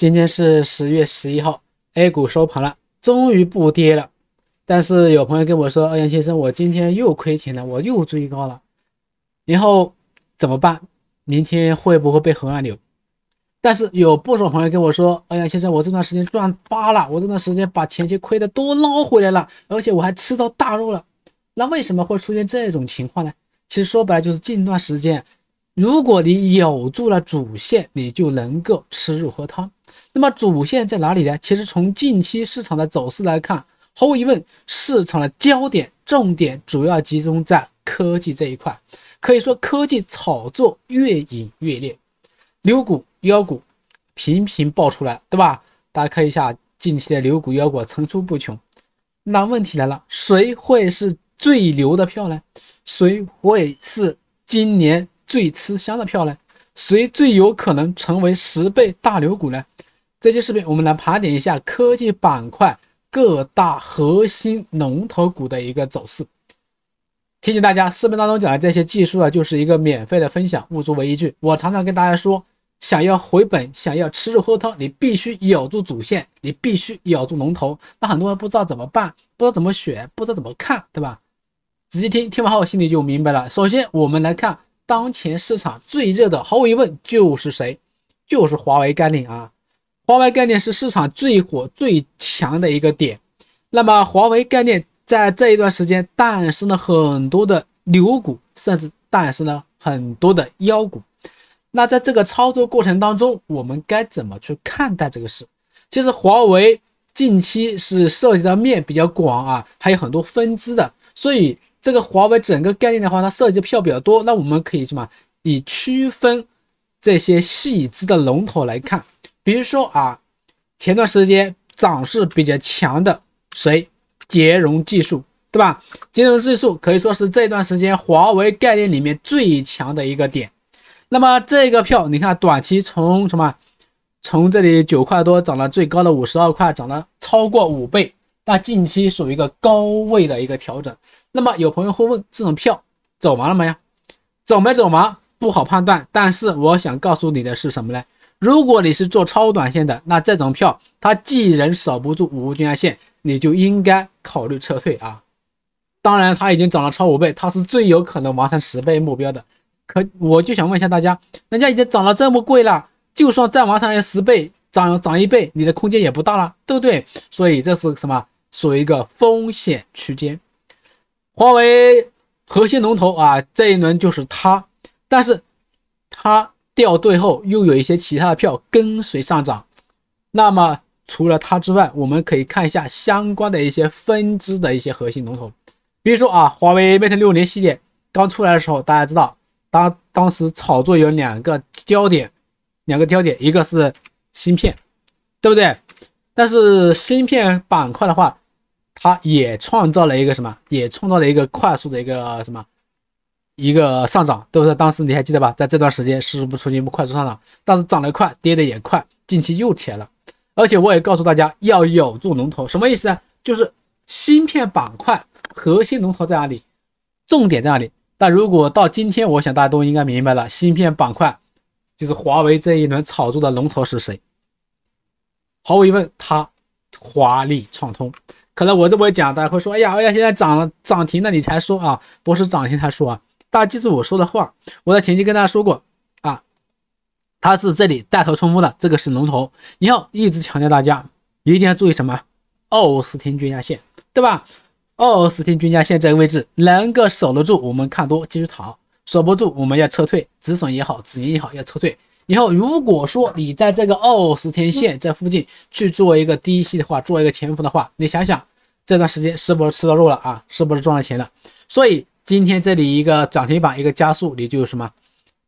今天是十月十一号，A 股收盘了，终于不跌了。但是有朋友跟我说：“欧阳先生，我今天又亏钱了，我又追高了，然后怎么办？明天会不会被横按钮？”但是有不少朋友跟我说：“欧阳先生，我这段时间赚八了，我这段时间把前期亏的都捞回来了，而且我还吃到大肉了。那为什么会出现这种情况呢？其实说白了就是近段时间。”如果你咬住了主线，你就能够吃肉喝汤。那么主线在哪里呢？其实从近期市场的走势来看，毫无疑问，市场的焦点重点主要集中在科技这一块。可以说，科技炒作越演越烈，牛股妖股频频爆出来，对吧？大家看一下，近期的牛股妖股层出不穷。那问题来了，谁会是最牛的票呢？谁会是今年？最吃香的票呢？谁最有可能成为十倍大牛股呢？这期视频我们来盘点一下科技板块各大核心龙头股的一个走势。提醒大家，视频当中讲的这些技术啊，就是一个免费的分享，物足为依据。我常常跟大家说，想要回本，想要吃肉喝汤，你必须咬住主线，你必须咬住龙头。那很多人不知道怎么办，不知道怎么选，不知道怎么看，对吧？仔细听，听完后心里就明白了。首先，我们来看。当前市场最热的，毫无疑问就是谁？就是华为概念啊！华为概念是市场最火最强的一个点。那么，华为概念在这一段时间诞生了很多的牛股，甚至诞生了很多的妖股。那在这个操作过程当中，我们该怎么去看待这个事？其实，华为近期是涉及到面比较广啊，还有很多分支的，所以。这个华为整个概念的话，它涉及票比较多，那我们可以什么以区分这些细枝的龙头来看，比如说啊，前段时间涨势比较强的谁？捷荣技术，对吧？捷荣技术可以说是这段时间华为概念里面最强的一个点。那么这个票，你看短期从什么？从这里九块多涨到最高的五十二块，涨了超过五倍。那近期属于一个高位的一个调整。那么有朋友会问，这种票走完了没有？走没走完不好判断。但是我想告诉你的是什么呢？如果你是做超短线的，那这种票它既然守不住五均线线，你就应该考虑撤退啊。当然，它已经涨了超五倍，它是最有可能完成十倍目标的。可我就想问一下大家，人家已经涨了这么贵了，就算再完成十倍，涨涨一倍，你的空间也不大了，对不对？所以这是什么？属于一个风险区间，华为核心龙头啊，这一轮就是它，但是它掉队后，又有一些其他的票跟随上涨。那么除了它之外，我们可以看一下相关的一些分支的一些核心龙头，比如说啊，华为 Mate 六零系列刚出来的时候，大家知道当当时炒作有两个焦点，两个焦点，一个是芯片，对不对？但是芯片板块的话，它也创造了一个什么？也创造了一个快速的一个什么？一个上涨，都是当时你还记得吧？在这段时间，是不是出现不快速上涨？但是涨得快，跌得也快。近期又起来了，而且我也告诉大家，要咬住龙头，什么意思啊？就是芯片板块核心龙头在哪里？重点在哪里？但如果到今天，我想大家都应该明白了，芯片板块就是华为这一轮炒作的龙头是谁？毫无疑问，它。华丽畅通，可能我这么讲，大家会说，哎呀，哎呀，现在涨了涨停了，你才说啊，不是涨停才说啊。大家记住我说的话，我在前期跟大家说过啊，它是这里带头冲锋的，这个是龙头。你后一直强调大家一定要注意什么？二十天均价线，对吧？二十天均价线这个位置能够守得住，我们看多继续逃；守不住，我们要撤退，止损也好，止盈也好，要撤退。以后如果说你在这个二十天线这附近去做一个低吸的话，做一个潜伏的话，你想想这段时间是不是吃到肉了啊？是不是赚了钱了？所以今天这里一个涨停板，一个加速，你就是什么？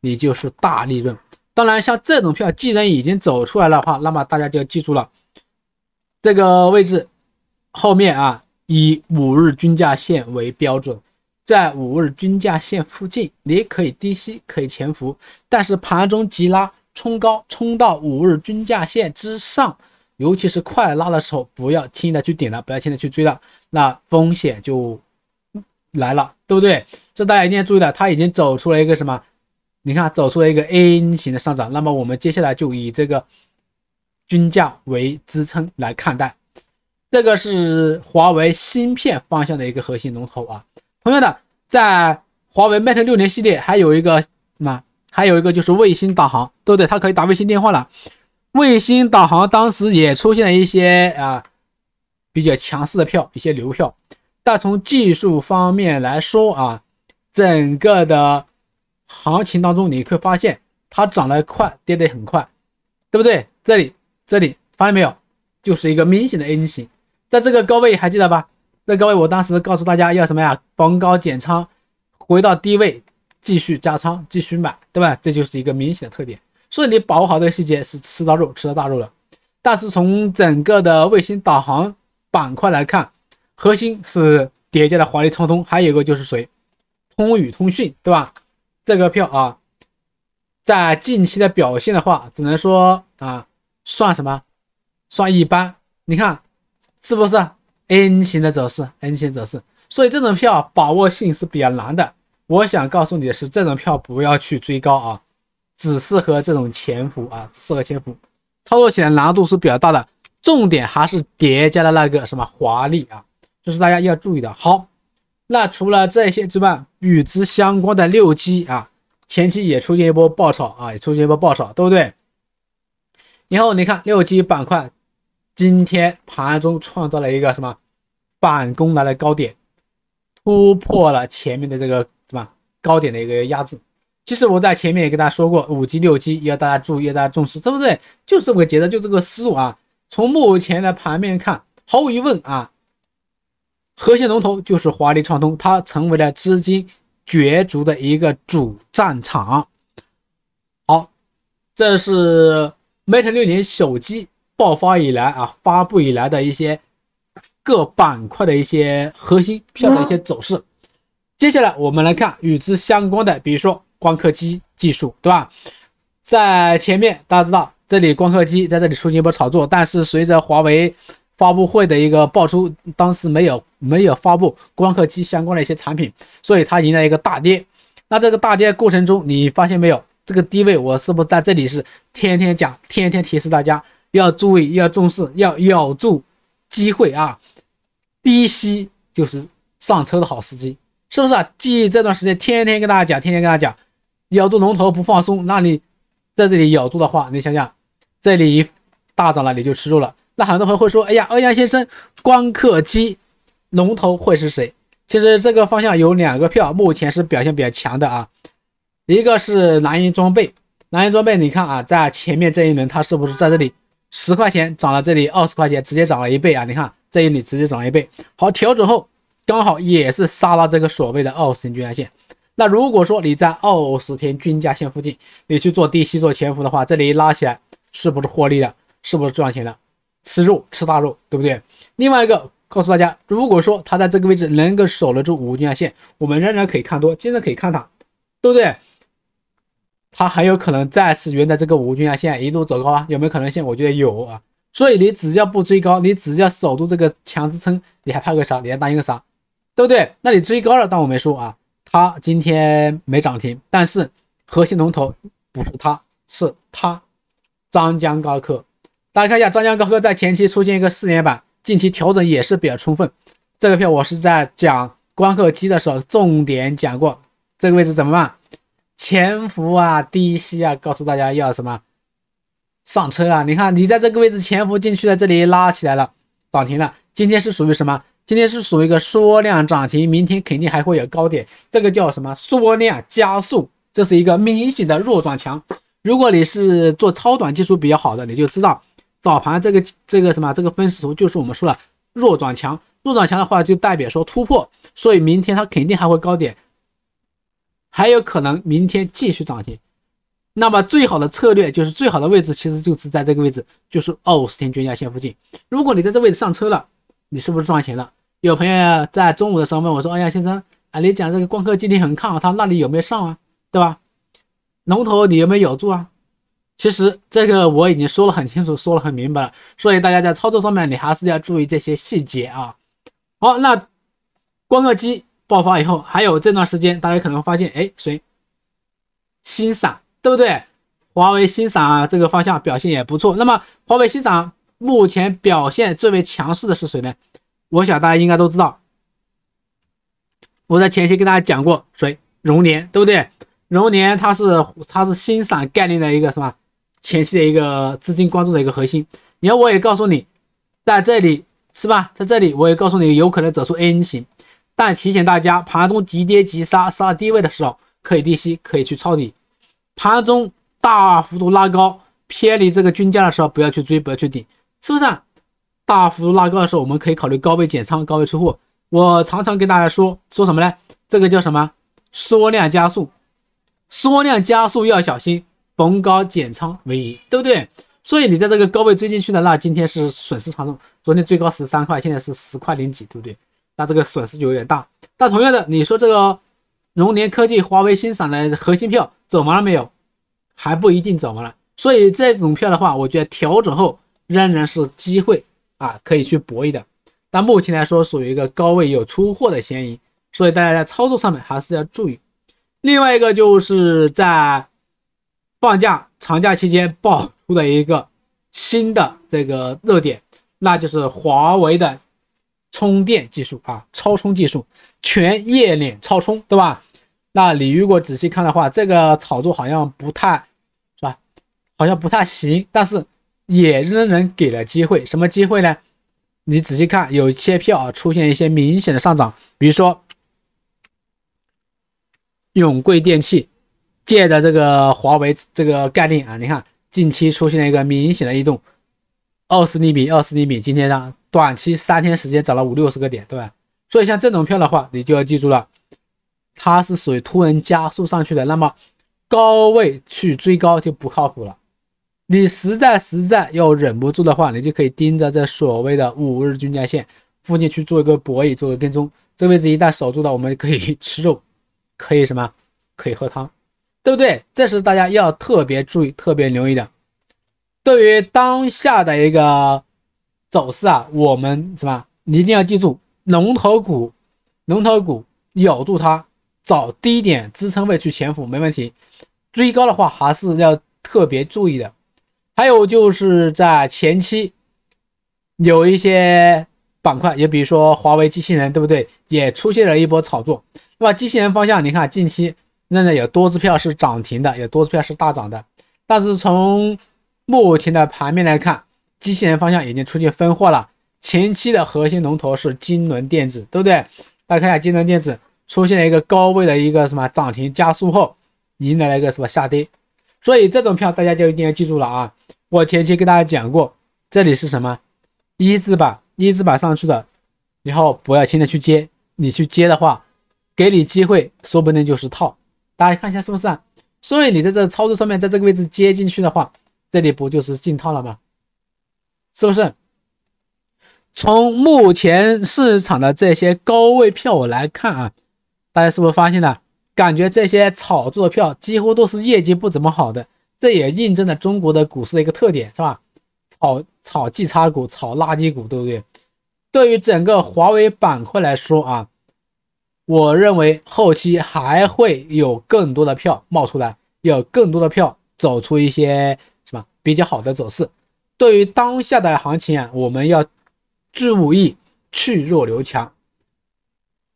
你就是大利润。当然，像这种票，既然已经走出来的话，那么大家就要记住了，这个位置后面啊，以五日均价线为标准。在五日均价线附近，你可以低吸，可以潜伏，但是盘中急拉、冲高冲到五日均价线之上，尤其是快拉的时候，不要轻易的去顶了，不要轻易的去追了，那风险就来了，对不对？这大家一定要注意的，它已经走出了一个什么？你看走出了一个 N 型的上涨，那么我们接下来就以这个均价为支撑来看待。这个是华为芯片方向的一个核心龙头啊。同样的，在华为 Mate 六零系列还有一个什么？还有一个就是卫星导航，对不对，它可以打卫星电话了。卫星导航当时也出现了一些啊比较强势的票，一些流票。但从技术方面来说啊，整个的行情当中你会发现它涨得快，跌得很快，对不对？这里这里发现没有？就是一个明显的 N 型，在这个高位还记得吧？那各位，我当时告诉大家要什么呀？逢高减仓，回到低位继续加仓，继续买，对吧？这就是一个明显的特点。所以你把握好这个细节，是吃到肉，吃到大肉了。但是从整个的卫星导航板块来看，核心是叠加的华丽创通，还有一个就是谁，通宇通讯，对吧？这个票啊，在近期的表现的话，只能说啊，算什么？算一般。你看是不是？N 型的走势，N 型走势，所以这种票把握性是比较难的。我想告诉你的是，这种票不要去追高啊，只适合这种潜伏啊，适合潜伏，操作起来难度是比较大的。重点还是叠加的那个什么华丽啊，就是大家要注意的。好，那除了这些之外，与之相关的六 G 啊，前期也出现一波暴炒啊，也出现一波暴炒，对不对？然后你看六 G 板块今天盘中创造了一个什么？办公来的高点突破了前面的这个什么高点的一个压制。其实我在前面也跟大家说过，五 G、六 G 要大家注意，要大家重视，对不对？就是这么个节奏，就这个思路啊。从目前的盘面看，毫无疑问啊，核心龙头就是华丽创通，它成为了资金角逐的一个主战场。好，这是 Mate 六零手机爆发以来啊，发布以来的一些。各板块的一些核心票的一些走势，接下来我们来看与之相关的，比如说光刻机技术，对吧？在前面大家知道，这里光刻机在这里出现一波炒作，但是随着华为发布会的一个爆出，当时没有没有发布光刻机相关的一些产品，所以它迎来一个大跌。那这个大跌过程中，你发现没有？这个低位，我是不是在这里是天天讲，天天提示大家要注意、要重视、要咬住？机会啊，低吸就是上车的好时机，是不是啊？记这段时间天天跟大家讲，天天跟大家讲，咬住龙头不放松。那你在这里咬住的话，你想想，这里大涨了你就吃肉了。那很多朋友会说，哎呀，欧阳先生，光刻机龙头会是谁？其实这个方向有两个票，目前是表现比较强的啊，一个是蓝英装备，蓝英装备你看啊，在前面这一轮它是不是在这里？十块钱涨了，这里二十块钱直接涨了一倍啊！你看这里直接涨了一倍。好，调整后刚好也是杀了这个所谓的二十天均价线。那如果说你在二十天均价线附近，你去做低吸做潜伏的话，这里一拉起来，是不是获利了？是不是赚钱了？吃肉吃大肉，对不对？另外一个告诉大家，如果说它在这个位置能够守得住五均价线，我们仍然可以看多，仍然可以看它，对不对？它很有可能再次沿着这个五均线，一路走高啊，有没有可能性？我觉得有啊，所以你只要不追高，你只要守住这个强支撑，你还怕个啥？你还担心个啥？对不对？那你追高了，当我没说啊。它今天没涨停，但是核心龙头不是它，是它，张江高科。大家看一下，张江高科在前期出现一个四连板，近期调整也是比较充分。这个票我是在讲光刻机的时候重点讲过，这个位置怎么办？潜伏啊，低吸啊，告诉大家要什么上车啊！你看，你在这个位置潜伏进去了，这里拉起来了，涨停了。今天是属于什么？今天是属于一个缩量涨停，明天肯定还会有高点。这个叫什么？缩量加速，这是一个明显的弱转强。如果你是做超短技术比较好的，你就知道早盘这个这个什么这个分时图，就是我们说了弱转强，弱转强的话就代表说突破，所以明天它肯定还会高点。还有可能明天继续涨停，那么最好的策略就是最好的位置，其实就是在这个位置，就是二十天均价线附近。如果你在这位置上车了，你是不是赚钱了？有朋友在中午的时候问我说：“哎呀，先生啊，你讲这个光刻机，你很看好它，那你有没有上啊？对吧？龙头你有没有咬住啊？”其实这个我已经说了很清楚，说了很明白了，所以大家在操作上面你还是要注意这些细节啊。好，那光刻机。爆发以后，还有这段时间，大家可能发现，哎，谁？欣赏，对不对？华为欣赏啊，这个方向表现也不错。那么，华为欣赏目前表现最为强势的是谁呢？我想大家应该都知道。我在前期跟大家讲过，谁？荣联，对不对？荣联它是它是欣赏概念的一个什么？前期的一个资金关注的一个核心。你看，我也告诉你，在这里是吧？在这里我也告诉你，有可能走出 N 型。但提醒大家，盘中急跌急杀杀低位的时候，可以低吸，可以去抄底；盘中大幅度拉高偏离这个均价的时候，不要去追，不要去顶，是不是？大幅度拉高的时候，我们可以考虑高位减仓、高位出货。我常常跟大家说，说什么呢？这个叫什么？缩量加速，缩量加速要小心，逢高减仓为宜，对不对？所以你在这个高位追进去的，那今天是损失惨重。昨天最高十三块，现在是十块零几，对不对？那这个损失就有点大。但同样的，你说这个龙联科技、华为新厂的核心票走完了没有？还不一定走完了。所以这种票的话，我觉得调整后仍然是机会啊，可以去搏一的。但目前来说，属于一个高位有出货的嫌疑，所以大家在操作上面还是要注意。另外一个就是在放假长假期间爆出的一个新的这个热点，那就是华为的。充电技术啊，超充技术，全液链超充，对吧？那你如果仔细看的话，这个炒作好像不太是吧？好像不太行，但是也仍然给了机会。什么机会呢？你仔细看，有些票啊出现一些明显的上涨，比如说永贵电器借着这个华为这个概念啊，你看近期出现了一个明显的异动。二十厘米，二十厘米。今天呢，短期三天时间涨了五六十个点，对吧？所以像这种票的话，你就要记住了，它是属于突然加速上去的。那么高位去追高就不靠谱了。你实在实在要忍不住的话，你就可以盯着这所谓的五日均价线附近去做一个博弈，做个跟踪。这个位置一旦守住了，我们可以吃肉，可以什么，可以喝汤，对不对？这是大家要特别注意、特别留意的。对于当下的一个走势啊，我们什么？你一定要记住，龙头股，龙头股咬住它，找低点支撑位去潜伏没问题。追高的话，还是要特别注意的。还有就是在前期有一些板块，也比如说华为机器人，对不对？也出现了一波炒作。那么机器人方向，你看近期那里有多支票是涨停的，有多支票是大涨的，但是从目前的盘面来看，机器人方向已经出现分化了。前期的核心龙头是金轮电子，对不对？大家看一下金轮电子出现了一个高位的一个什么涨停加速后，迎来了一个什么下跌，所以这种票大家就一定要记住了啊！我前期跟大家讲过，这里是什么一字板，一字板上去的，以后不要轻易去接，你去接的话，给你机会说不定就是套。大家看一下是不是啊？所以你在这操作上面，在这个位置接进去的话。这里不就是进套了吗？是不是？从目前市场的这些高位票我来看啊，大家是不是发现了？感觉这些炒作的票几乎都是业绩不怎么好的，这也印证了中国的股市的一个特点，是吧？炒炒绩差股、炒垃圾股，对不对？对于整个华为板块来说啊，我认为后期还会有更多的票冒出来，有更多的票走出一些。比较好的走势，对于当下的行情啊，我们要注意去弱留强。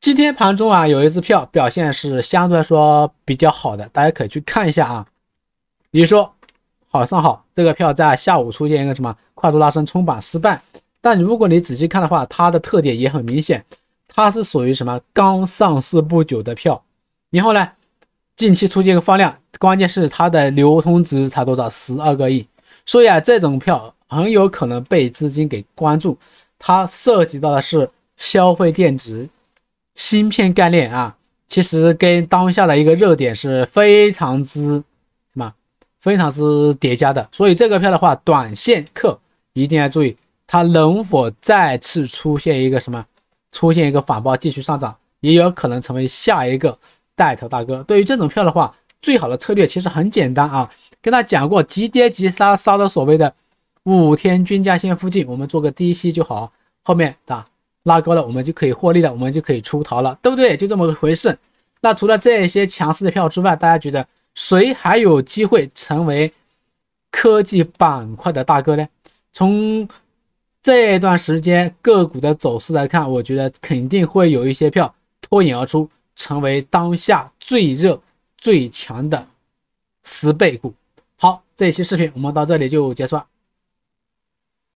今天盘中啊，有一只票表现是相对来说比较好的，大家可以去看一下啊。比如说好上好这个票在下午出现一个什么跨度拉升冲板失败，但如果你仔细看的话，它的特点也很明显，它是属于什么刚上市不久的票，然后呢，近期出现一个放量，关键是它的流通值才多少十二个亿。所以啊，这种票很有可能被资金给关注，它涉及到的是消费电子、芯片概念啊，其实跟当下的一个热点是非常之什么，非常之叠加的。所以这个票的话，短线客一定要注意，它能否再次出现一个什么，出现一个反包继续上涨，也有可能成为下一个带头大哥。对于这种票的话，最好的策略其实很简单啊。跟他讲过，急跌急杀杀到所谓的五天均价线附近，我们做个低吸就好。后面啊拉高了，我们就可以获利了，我们就可以出逃了，对不对？就这么回事。那除了这些强势的票之外，大家觉得谁还有机会成为科技板块的大哥呢？从这段时间个股的走势来看，我觉得肯定会有一些票脱颖而出，成为当下最热最强的十倍股。这一期视频我们到这里就结束。